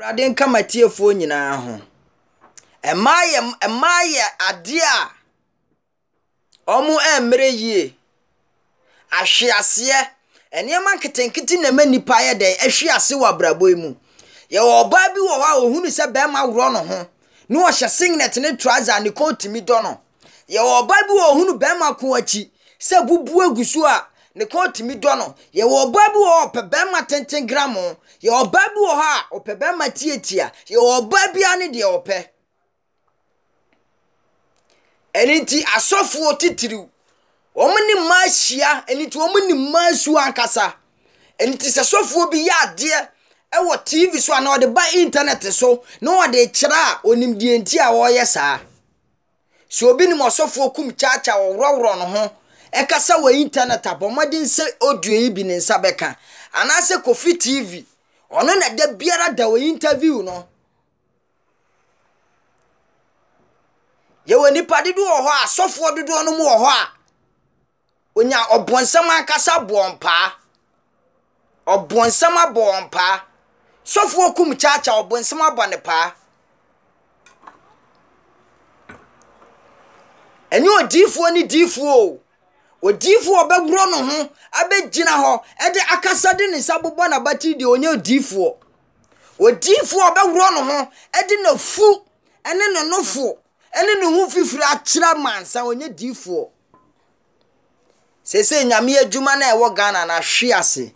awurade nka matiefoɔ nyinaa ho mmaa yɛ mmaa adeɛ a ɔmo mmerɛ yie ahwe aseɛ nneɛma nketenkete na ɛma nnipa yɛ dɛ ahwe ase wɔ abrabɔ yi mu yɛwɔ ɔbaa bi wɔ hɔ a ohunu sɛ barima worɔ no ho na ɔhyɛ singlet ne trouser ne kootu kɔntumi dɔ no yɛwɔ ɔbaa bi wɔ ohunu barima ko akyi sɛ bubu egu so a ne kɔɔtumi dɔ no yɛwɔ ɔbaa bi wɔ hɔ ɔpɛ bɛrima tenten gram yɛwɔ ɔbaa bi wɔ hɔ a ɔpɛ bɛrima tietia yɛwɔ ɔbaa bia ne deɛ ɔpɛ ɛne nti asɔfoɔ titiriw wɔn ne mmaa ahyia ɛne nti wɔn ne mmaa su ankasa ɛne nti sɛ sɔfoɔ bi yɛ adeɛ ɛwɔ tv so anaa ɔde ba internet so na ɔde kyerɛ a onimdie nti a wɔreyɛ saa sɛ obi nim ɔsɔfoɔ kum kyaakyaa wɔworɔworɔ no ho ɛkasa wɔ internet abɔ mmɔden sɛ audio yi bi ne nsa bɛka anaasɛ kofi tv ɔno na da biara da wɔ interview no yɛwɔ nipa dodoɔ wɔ hɔ a asɔfoɔ dodoɔ no mu wɔ hɔ a onya ɔbɔnsɛm ankasa aboɔ mpaa ɔbɔnsɛm aboɔ mpaa sɔfoɔ kum kyaakyaa ɔbɔnsɛm abɔ ne paa ɛnyɛ odiifoɔ ne diifoɔ o. odiifoɔ bɛboro ne ho abɛgyina hɔ de akasa de ne nsa bobɔ n'abati deɛ onye odiifoɔ odiifoɔ bɛworo ne ho de n'afu ne ne nofo ne ne ho fifiri akyerɛ mansa onye diifoɔ sese nyame adwuma na ɛwɔ ghana na ahwe ase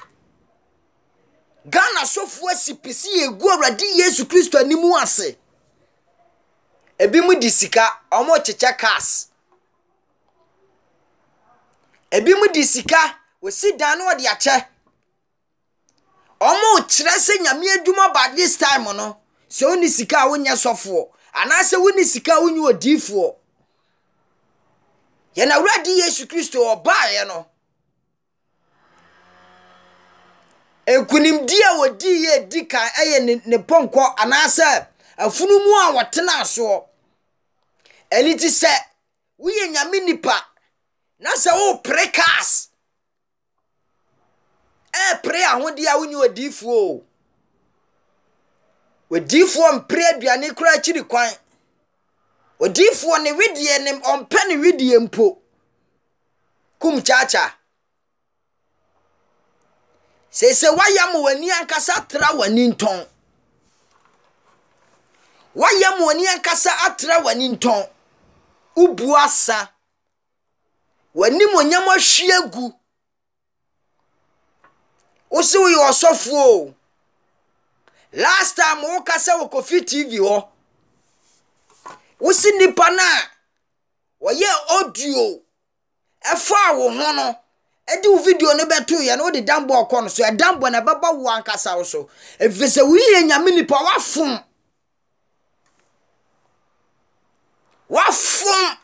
ghana sɔfoɔ asi pisi egu awurade yesu kristo anim ase ebi mu di sika wɔn kyekyɛ cars. ebi mu di sika wosi dan na wɔde akyɛ wɔn kyerɛ sɛ nyame adwuma ba this time no sɛ wɔn ni sika a wɔnyɛ sɔfoɔ anaasɛ wɔn ni sika a wɔnyɛ odiifoɔ yɛn awura di yesu kristo ɔbaayɛ no nkunimdie a wɔdii yɛ di kan yɛ ne ne pɔnkɔ anaasɛ afunumu a wɔtena soɔ ɛni ti sɛ woyɛ nyame nipa. na sɛ wopere cars ɛɛpere ahodeɛ a wonye odiifoɔ o odiifoɔ mpere aduane koraa akyiri kwan odiifoɔ ne wedeɛ ne ɔmpɛ ne wedeɛ mpo kum kyaakyaa sese wayɛ ma w'ani ankasa tra w'ani ntɔn wayɛ ma w'ani ankasa atra w'ani ntɔn ubu asa w'anim onyam ahwie agu wosi woyɛ ɔsɔfoɔ o last time wokasa wɔ kofi tv hɔ wosi nipa no a wɔyɛ audio ɛfaa wo ho no ɛde wo video no bɛtoeɛ no wode dambɔ ɔkɔ no so ɛdambɔ no ɛbɛbɔ wo ankasa wo so ɛfiri sɛ woyiyɛ nyame nipa woafom woafom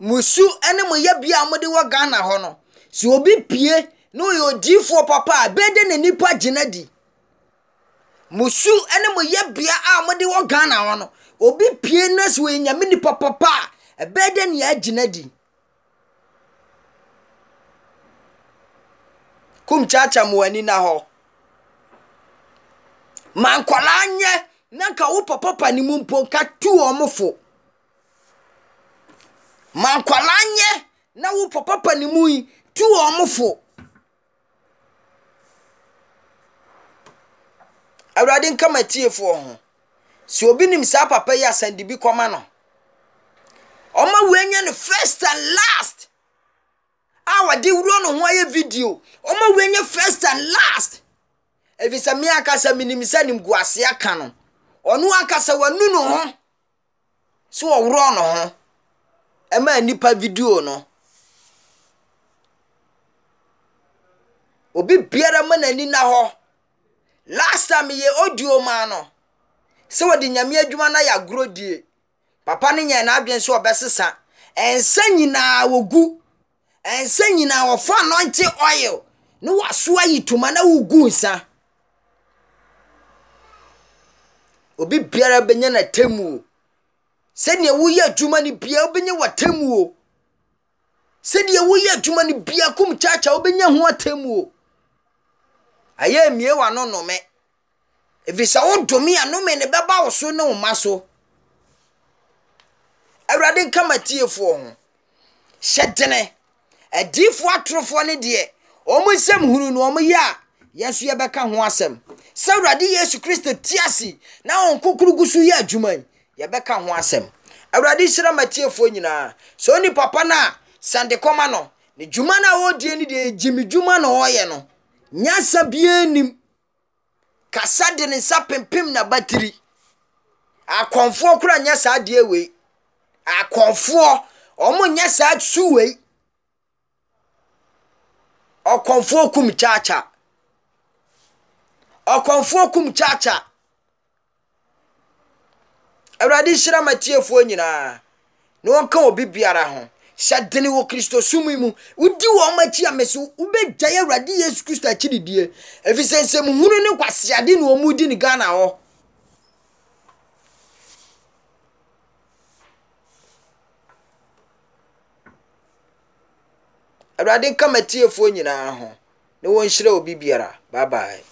mo su ne mo yɛbea a mode wɔ ghana hɔ no sɛ obi pie na ɔyɛ odiifoɔ papa a bɛde ne nipa gyina di mo su ne mo yɛbea a mode wɔ ghana hɔ no obi pie na sɛ ɔyɛ nyame nipa papa a ɛbɛde ne agyina di kum kyakya mo ani na hɔ ma nkwaraa nyɛ na nka wo papa pa ne mu mpo nka tu wɔn fo ma nkwaraa nyɛ na wo papa panimu yi tu wɔn fo awurade nkama tiefoɔ ho si obi nim saa papa yi asande bi kɔma no ɔma wei nyɛ no first and last a wɔde wuro no ho ayɛ video ɔma wei nyɛ first and last ɛfisɛ me ankasa menim sɛ nimguaseɛ aka no ɔno ankasa wanu no ho sɛ wɔworɔ no ho ɛmaa nnipa video no obi biara ma n'ani na hɔ last time yɛ audio maa no sɛ wɔde nyame adwuma na yɛ agorɔ die papa no nyɛ n'adwene sɛ ɔbɛsesa ɛnsa nyinaa wɔgu ɛnsa nyinaa wɔfa anɔnte oil na waso ayi toma na wogu nsa obi biara bɛnya n'atam o sɛnea woyɛ adwuma no bia wobɛnya w'atam o sɛdeɛ woyɛ adwuma no bia kom kyakya wobɛnya ho atam o ayɛ mmie w'ano nnome ɛfiri sɛ wodome a nome ne bɛba wo so ne wo ma so awurade nkama tiefoɔ ho hyɛ dene adiifoɔ atorofoɔ no deɛ wɔn nsɛm hunu no wɔn yɛ a yɛn nso yɛbɛka ho asɛm sɛ awurade yesu kristo ti ase na wɔn kokoro gu so yɛ adwuma yi yɛbɛka ho asɛm awurade hyira matiefoɔ nyinaa sɛ oni papa no a sande kɔma no ne dwuma no a wɔdie no deɛ gyimi dwuma na ɔyɛ no nyasa biara nim kasa de ne nsa pempem na batiri akɔnfoɔ kora nyɛ saa adeɛ wei akɔnfoɔ wɔn nyɛ saa su wei ɔkɔnfoɔ kum kyaakyaa ɔkɔnfoɔ kum kyaakyaa awurade hyira ma tiefoɔ nyinaa na wɔnka wɔ bi ho hyɛ dene wɔ kristo sum mu wodi wɔn akyi a mɛso wobɛgyae awurade yesu kristo akyididie ɛfiri sɛ nsɛmhunu ne kwaseade na wɔn di ne ghana hɔ awurade nka ma nyinaa ho na wɔnhyerɛ obi biara baabae